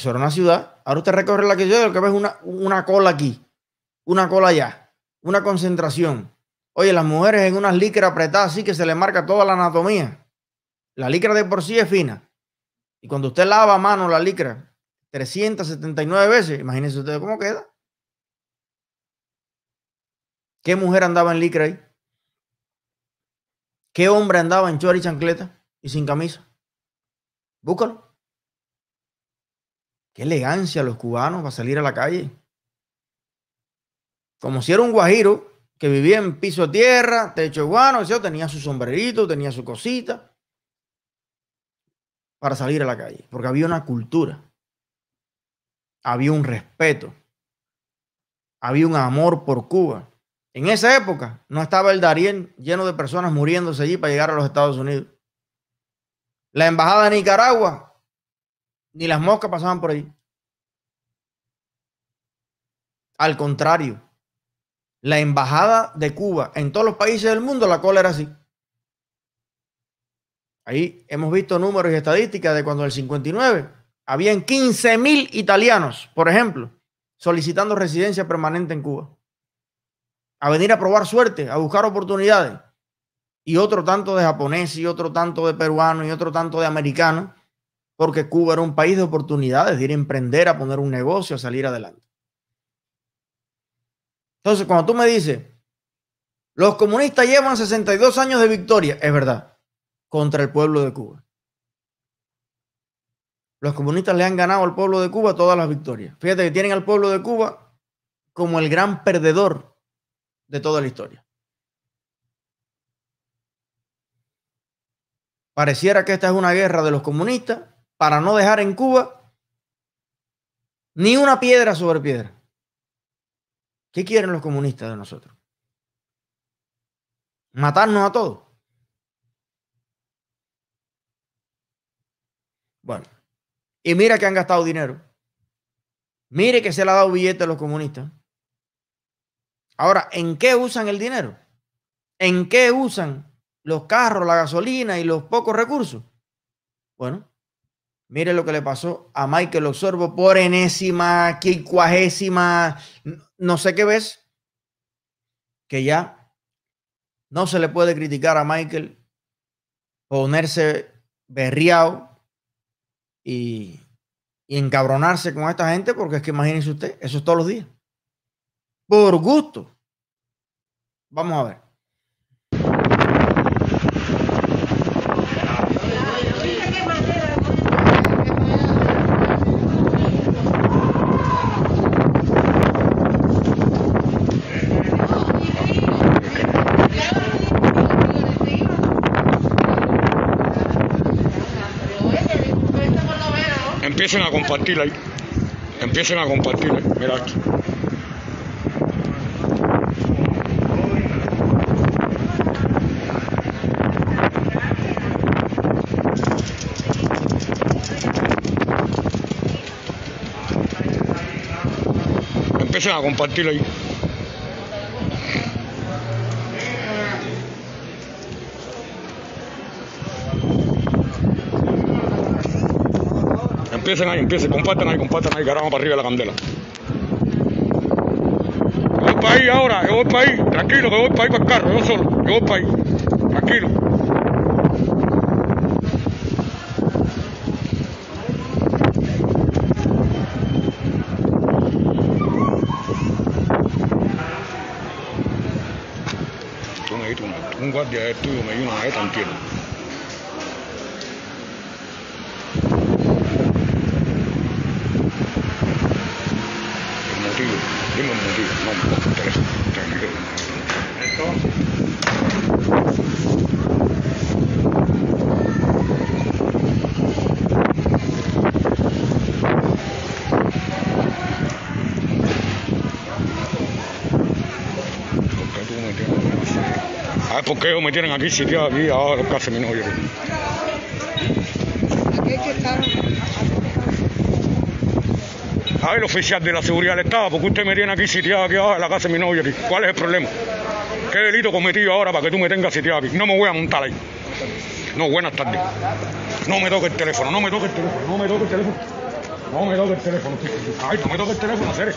Eso era una ciudad. Ahora usted recorre la que yo, lo que ves una, una cola aquí, una cola allá, una concentración. Oye, las mujeres en unas licra apretadas así que se le marca toda la anatomía. La licra de por sí es fina. Y cuando usted lava a mano la licra 379 veces, imagínense ustedes cómo queda. ¿Qué mujer andaba en licra ahí? ¿Qué hombre andaba en chor y chancleta y sin camisa? Búscalo. Qué elegancia los cubanos para salir a la calle. Como si era un guajiro que vivía en piso tierra, techo guano, tenía su sombrerito, tenía su cosita para salir a la calle, porque había una cultura, había un respeto, había un amor por Cuba. En esa época no estaba el Darién lleno de personas muriéndose allí para llegar a los Estados Unidos. La embajada de Nicaragua ni las moscas pasaban por ahí. Al contrario, la embajada de Cuba en todos los países del mundo, la cola era así. Ahí hemos visto números y estadísticas de cuando en el 59 habían 15.000 mil italianos, por ejemplo, solicitando residencia permanente en Cuba. A venir a probar suerte, a buscar oportunidades. Y otro tanto de japoneses, y otro tanto de peruanos, y otro tanto de americanos porque Cuba era un país de oportunidades, de ir a emprender, a poner un negocio, a salir adelante. Entonces, cuando tú me dices, los comunistas llevan 62 años de victoria, es verdad, contra el pueblo de Cuba. Los comunistas le han ganado al pueblo de Cuba todas las victorias. Fíjate que tienen al pueblo de Cuba como el gran perdedor de toda la historia. Pareciera que esta es una guerra de los comunistas para no dejar en Cuba ni una piedra sobre piedra. ¿Qué quieren los comunistas de nosotros? Matarnos a todos. Bueno, y mira que han gastado dinero. Mire que se le ha dado billete a los comunistas. Ahora, ¿en qué usan el dinero? ¿En qué usan los carros, la gasolina y los pocos recursos? Bueno, Mire lo que le pasó a Michael observo por enésima, quincuagésima, no sé qué ves, que ya no se le puede criticar a Michael, ponerse berriado y, y encabronarse con esta gente, porque es que imagínense usted, eso es todos los días. Por gusto. Vamos a ver. empiecen a compartir ahí. Empiecen a compartir eh. Mira aquí. Empiecen a compartir ahí. empiecen ahí, empiecen, compartan ahí, compartan ahí, carajo para arriba de la candela. Yo voy para ahí ahora, yo voy para ahí, tranquilo, que voy para ahí para el carro, yo solo, yo voy para ahí, tranquilo. Un guardia de estudio me dio una vez tranquilo. Porque me tienen aquí sitiado aquí ahora de mi novio. Ay, el oficial de la seguridad del Estado, porque usted me tiene aquí sitiado aquí ahora en la casa de mi novio ¿Cuál es el problema? ¿Qué delito cometí ahora para que tú me tengas sitiado aquí? No me voy a montar ahí. No, buenas tardes. No me toque el teléfono, no me toque el teléfono, no me toque el teléfono. No me toque el teléfono. Ay, no me toque el teléfono, seres.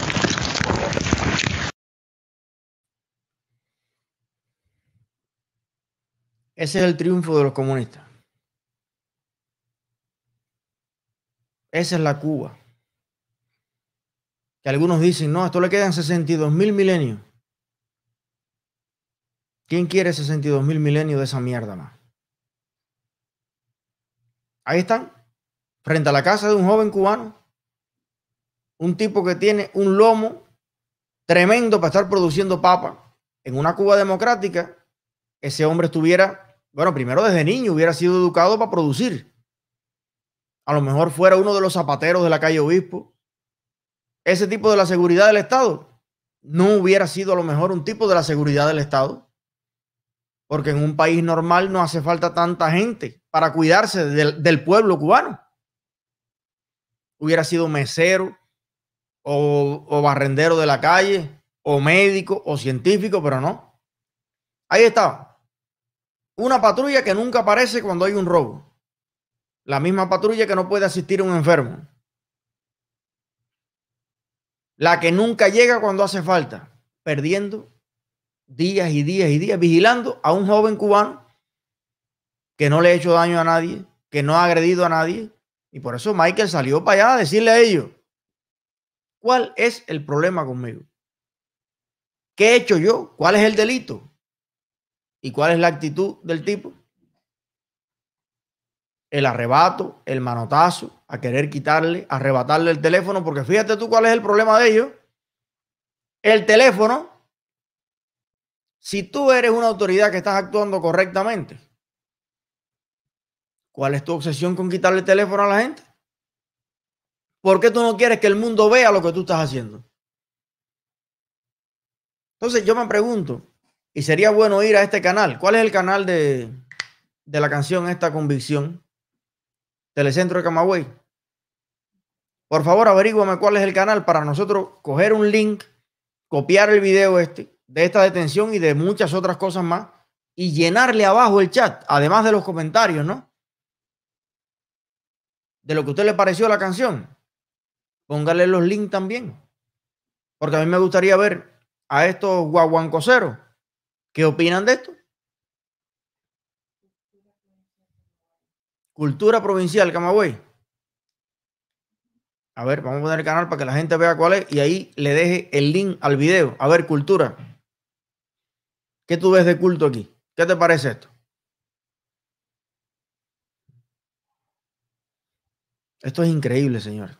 Ese es el triunfo de los comunistas. Esa es la Cuba. Que algunos dicen, no, a esto le quedan 62 mil milenios. ¿Quién quiere 62 mil milenios de esa mierda más? Ahí están, frente a la casa de un joven cubano. Un tipo que tiene un lomo tremendo para estar produciendo papa. En una Cuba democrática, ese hombre estuviera bueno, primero desde niño hubiera sido educado para producir. A lo mejor fuera uno de los zapateros de la calle Obispo. Ese tipo de la seguridad del Estado no hubiera sido a lo mejor un tipo de la seguridad del Estado. Porque en un país normal no hace falta tanta gente para cuidarse del, pueblo cubano. Hubiera sido mesero o, o barrendero de la calle o médico o científico, pero no. Ahí estaba una patrulla que nunca aparece cuando hay un robo. La misma patrulla que no puede asistir a un enfermo. La que nunca llega cuando hace falta, perdiendo días y días y días, vigilando a un joven cubano que no le ha hecho daño a nadie, que no ha agredido a nadie. Y por eso Michael salió para allá a decirle a ellos, ¿cuál es el problema conmigo? ¿Qué he hecho yo? ¿Cuál es el delito? ¿Y cuál es la actitud del tipo? El arrebato, el manotazo, a querer quitarle, arrebatarle el teléfono, porque fíjate tú cuál es el problema de ellos. El teléfono, si tú eres una autoridad que estás actuando correctamente, ¿cuál es tu obsesión con quitarle el teléfono a la gente? ¿Por qué tú no quieres que el mundo vea lo que tú estás haciendo? Entonces yo me pregunto, y sería bueno ir a este canal. ¿Cuál es el canal de, la canción Esta Convicción? Telecentro de Camagüey. Por favor, averígüame cuál es el canal para nosotros coger un link, copiar el video este, de esta detención y de muchas otras cosas más, y llenarle abajo el chat, además de los comentarios, ¿no? De lo que a usted le pareció la canción. Póngale los links también. Porque a mí me gustaría ver a estos guaguancoseros ¿Qué opinan de esto? Cultura provincial, Camagüey. A ver, vamos a poner el canal para que la gente vea cuál es y ahí le deje el link al video. A ver, cultura. ¿Qué tú ves de culto aquí? ¿Qué te parece esto? Esto es increíble, señores.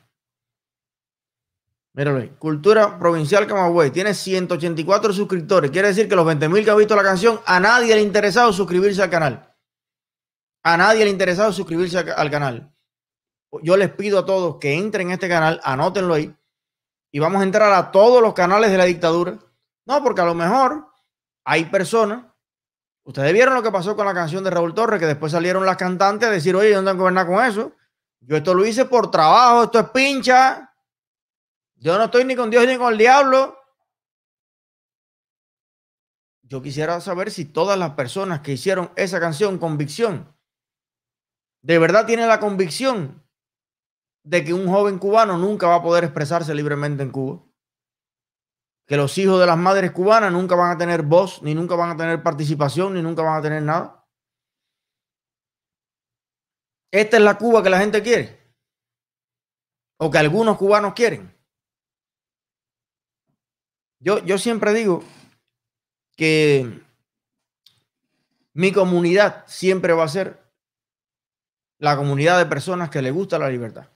Míralo Cultura Provincial Camagüey. Tiene 184 suscriptores. Quiere decir que los 20.000 que han visto la canción, a nadie le ha interesado suscribirse al canal. A nadie le ha interesado suscribirse al canal. Yo les pido a todos que entren en este canal, anótenlo ahí. Y vamos a entrar a todos los canales de la dictadura. No, porque a lo mejor hay personas. Ustedes vieron lo que pasó con la canción de Raúl Torres, que después salieron las cantantes a decir, oye, ¿dónde han gobernado con eso? Yo esto lo hice por trabajo, esto es pincha. Yo no estoy ni con Dios ni con el diablo. Yo quisiera saber si todas las personas que hicieron esa canción, convicción, de verdad tienen la convicción de que un joven cubano nunca va a poder expresarse libremente en Cuba. Que los hijos de las madres cubanas nunca van a tener voz, ni nunca van a tener participación, ni nunca van a tener nada. Esta es la Cuba que la gente quiere. O que algunos cubanos quieren. Yo, siempre digo que mi comunidad siempre va a ser la comunidad de personas que le gusta la libertad.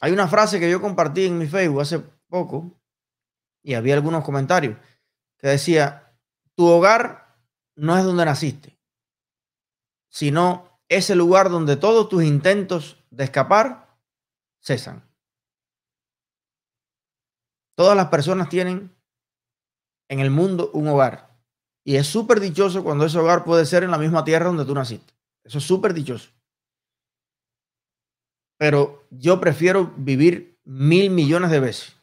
Hay una frase que yo compartí en mi Facebook hace poco y había algunos comentarios que decía, tu hogar no es donde naciste, sino es el lugar donde todos tus intentos de escapar cesan. Todas las personas tienen en el mundo un hogar. Y es súper dichoso cuando ese hogar puede ser en la misma tierra donde tú naciste. Eso es súper dichoso. Pero yo prefiero vivir mil millones de veces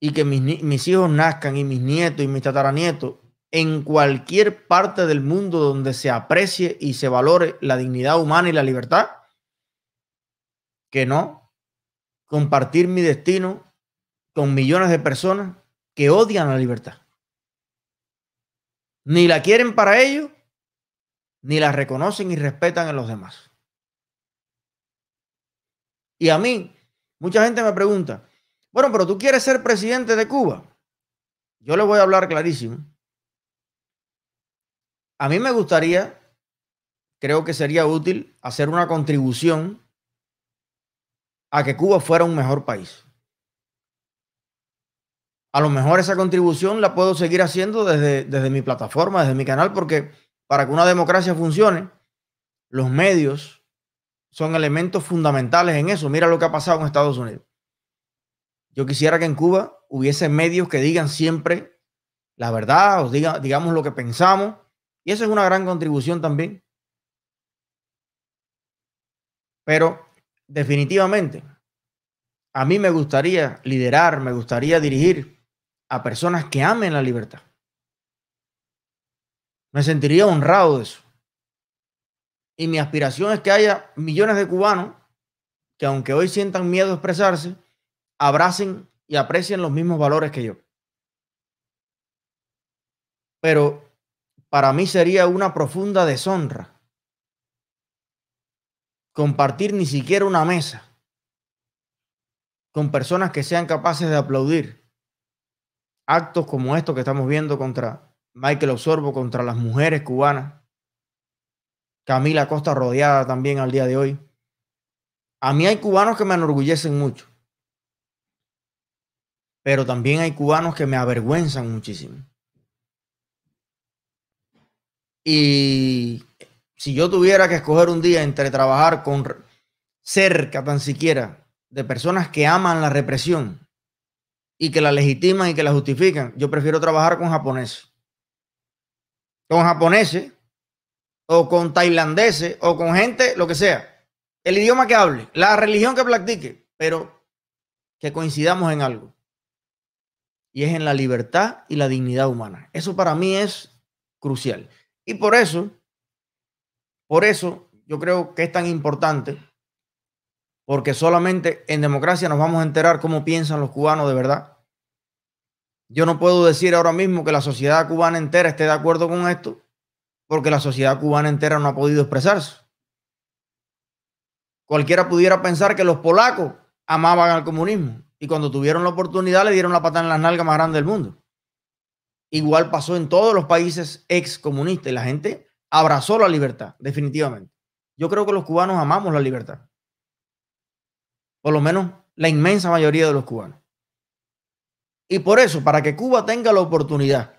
y que mis, hijos nazcan y mis nietos y mis tataranietos en cualquier parte del mundo donde se aprecie y se valore la dignidad humana y la libertad, que no compartir mi destino con millones de personas que odian la libertad. Ni la quieren para ellos, ni la reconocen y respetan en los demás. Y a mí, mucha gente me pregunta, bueno, pero tú quieres ser presidente de Cuba. Yo le voy a hablar clarísimo. A mí me gustaría, creo que sería útil hacer una contribución a que Cuba fuera un mejor país a lo mejor esa contribución la puedo seguir haciendo desde, desde mi plataforma, desde mi canal, porque para que una democracia funcione, los medios son elementos fundamentales en eso. Mira lo que ha pasado en Estados Unidos. Yo quisiera que en Cuba hubiese medios que digan siempre la verdad, o digamos lo que pensamos, y eso es una gran contribución también. Pero definitivamente, a mí me gustaría liderar, me gustaría dirigir a personas que amen la libertad. Me sentiría honrado de eso. Y mi aspiración es que haya millones de cubanos que aunque hoy sientan miedo a expresarse, abracen y aprecien los mismos valores que yo. Pero para mí sería una profunda deshonra compartir ni siquiera una mesa con personas que sean capaces de aplaudir actos como estos que estamos viendo contra Michael Osorbo, contra las mujeres cubanas. Camila Costa rodeada también al día de hoy. A mí hay cubanos que me enorgullecen mucho. Pero también hay cubanos que me avergüenzan muchísimo. Y si yo tuviera que escoger un día entre trabajar con cerca tan siquiera de personas que aman la represión y que la legitiman y que la justifican. Yo prefiero trabajar con japoneses. Con japoneses o con tailandeses o con gente, lo que sea. El idioma que hable, la religión que practique, pero que coincidamos en algo. Y es en la libertad y la dignidad humana. Eso para mí es crucial. Y por eso, por eso yo creo que es tan importante, porque solamente en democracia nos vamos a enterar cómo piensan los cubanos de verdad yo no puedo decir ahora mismo que la sociedad cubana entera esté de acuerdo con esto, porque la sociedad cubana entera no ha podido expresarse. Cualquiera pudiera pensar que los polacos amaban al comunismo y cuando tuvieron la oportunidad le dieron la patada en las nalgas más grande del mundo. Igual pasó en todos los países excomunistas y la gente abrazó la libertad, definitivamente. Yo creo que los cubanos amamos la libertad. Por lo menos la inmensa mayoría de los cubanos. Y por eso, para que Cuba tenga la oportunidad,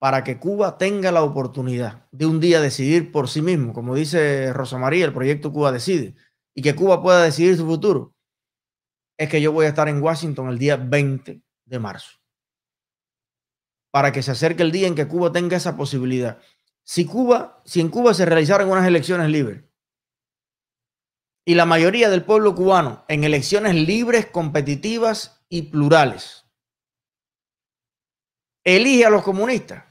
para que Cuba tenga la oportunidad de un día decidir por sí mismo, como dice Rosa María, el proyecto Cuba Decide, y que Cuba pueda decidir su futuro, es que yo voy a estar en Washington el día 20 de marzo. Para que se acerque el día en que Cuba tenga esa posibilidad. Si Cuba, si en Cuba se realizaran unas elecciones libres y la mayoría del pueblo cubano en elecciones libres, competitivas y plurales, elige a los comunistas,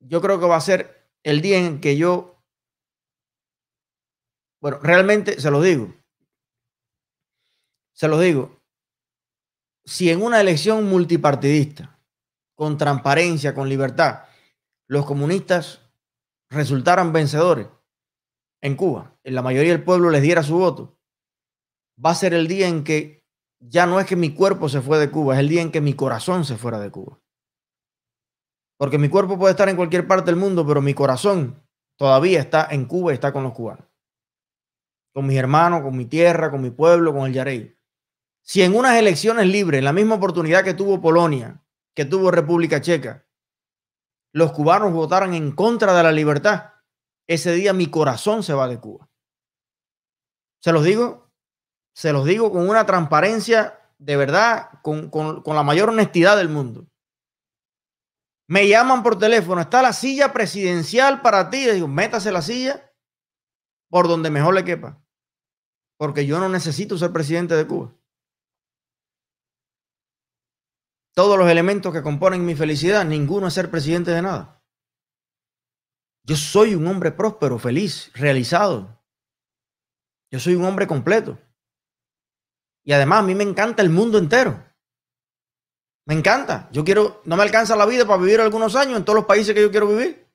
yo creo que va a ser el día en que yo, bueno, realmente se lo digo, se lo digo, si en una elección multipartidista, con transparencia, con libertad, los comunistas resultaran vencedores en Cuba, en la mayoría del pueblo les diera su voto, va a ser el día en que ya no es que mi cuerpo se fue de Cuba, es el día en que mi corazón se fuera de Cuba. Porque mi cuerpo puede estar en cualquier parte del mundo, pero mi corazón todavía está en Cuba y está con los cubanos. Con mis hermanos, con mi tierra, con mi pueblo, con el Yarey. Si en unas elecciones libres, en la misma oportunidad que tuvo Polonia, que tuvo República Checa, los cubanos votaran en contra de la libertad, ese día mi corazón se va de Cuba. Se los digo, se los digo con una transparencia de verdad, con la mayor honestidad del mundo me llaman por teléfono, está la silla presidencial para ti. Le digo, métase la silla por donde mejor le quepa. Porque yo no necesito ser presidente de Cuba. Todos los elementos que componen mi felicidad, ninguno es ser presidente de nada. Yo soy un hombre próspero, feliz, realizado. Yo soy un hombre completo. Y además a mí me encanta el mundo entero. Me encanta. Yo quiero, no me alcanza la vida para vivir algunos años en todos los países que yo quiero vivir.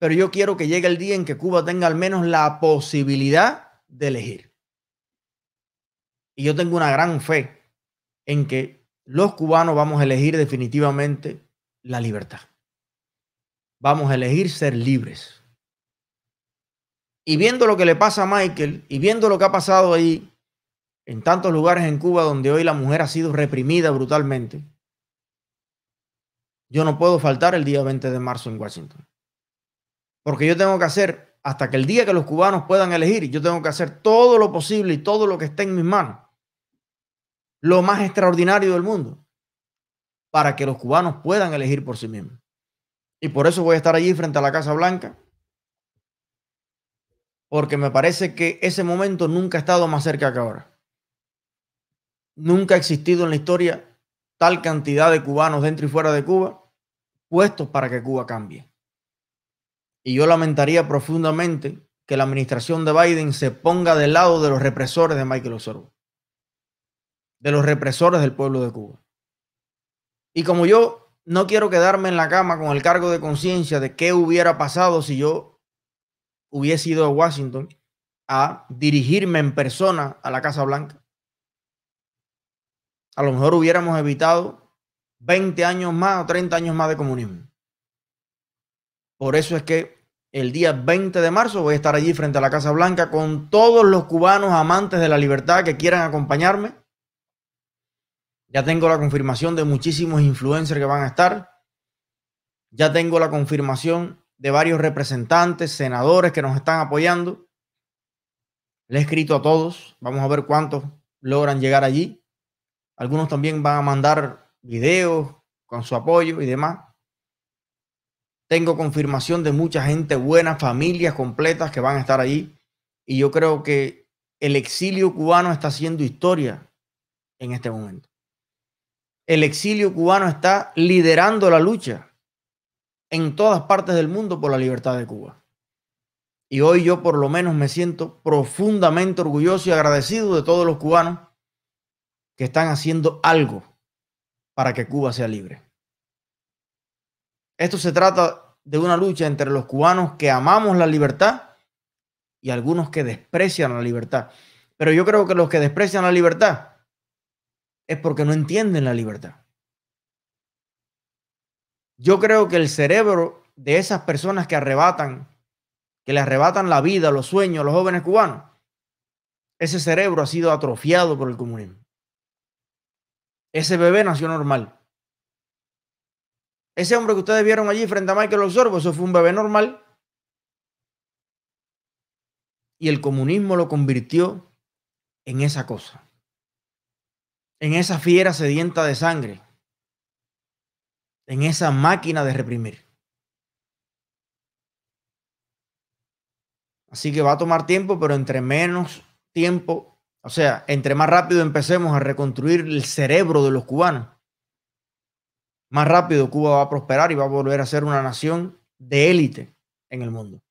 Pero yo quiero que llegue el día en que Cuba tenga al menos la posibilidad de elegir. Y yo tengo una gran fe en que los cubanos vamos a elegir definitivamente la libertad. Vamos a elegir ser libres. Y viendo lo que le pasa a Michael y viendo lo que ha pasado ahí, en tantos lugares en Cuba donde hoy la mujer ha sido reprimida brutalmente, yo no puedo faltar el día 20 de marzo en Washington. Porque yo tengo que hacer, hasta que el día que los cubanos puedan elegir, yo tengo que hacer todo lo posible y todo lo que esté en mis manos, lo más extraordinario del mundo, para que los cubanos puedan elegir por sí mismos. Y por eso voy a estar allí frente a la Casa Blanca, porque me parece que ese momento nunca ha estado más cerca que ahora. Nunca ha existido en la historia tal cantidad de cubanos dentro y fuera de Cuba puestos para que Cuba cambie. Y yo lamentaría profundamente que la administración de Biden se ponga del lado de los represores de Michael Osorbo, de los represores del pueblo de Cuba. Y como yo no quiero quedarme en la cama con el cargo de conciencia de qué hubiera pasado si yo hubiese ido a Washington a dirigirme en persona a la Casa Blanca, a lo mejor hubiéramos evitado 20 años más o 30 años más de comunismo. Por eso es que el día 20 de marzo voy a estar allí frente a la Casa Blanca con todos los cubanos amantes de la libertad que quieran acompañarme. Ya tengo la confirmación de muchísimos influencers que van a estar. Ya tengo la confirmación de varios representantes, senadores que nos están apoyando. Le he escrito a todos. Vamos a ver cuántos logran llegar allí. Algunos también van a mandar videos con su apoyo y demás. Tengo confirmación de mucha gente buena, familias completas que van a estar allí. Y yo creo que el exilio cubano está haciendo historia en este momento. El exilio cubano está liderando la lucha en todas partes del mundo por la libertad de Cuba. Y hoy yo por lo menos me siento profundamente orgulloso y agradecido de todos los cubanos que están haciendo algo para que Cuba sea libre. Esto se trata de una lucha entre los cubanos que amamos la libertad y algunos que desprecian la libertad. Pero yo creo que los que desprecian la libertad es porque no entienden la libertad. Yo creo que el cerebro de esas personas que arrebatan, que le arrebatan la vida, los sueños a los jóvenes cubanos, ese cerebro ha sido atrofiado por el comunismo ese bebé nació normal. Ese hombre que ustedes vieron allí frente a Michael Osorbo, eso fue un bebé normal. Y el comunismo lo convirtió en esa cosa, en esa fiera sedienta de sangre, en esa máquina de reprimir. Así que va a tomar tiempo, pero entre menos tiempo o sea, entre más rápido empecemos a reconstruir el cerebro de los cubanos, más rápido Cuba va a prosperar y va a volver a ser una nación de élite en el mundo.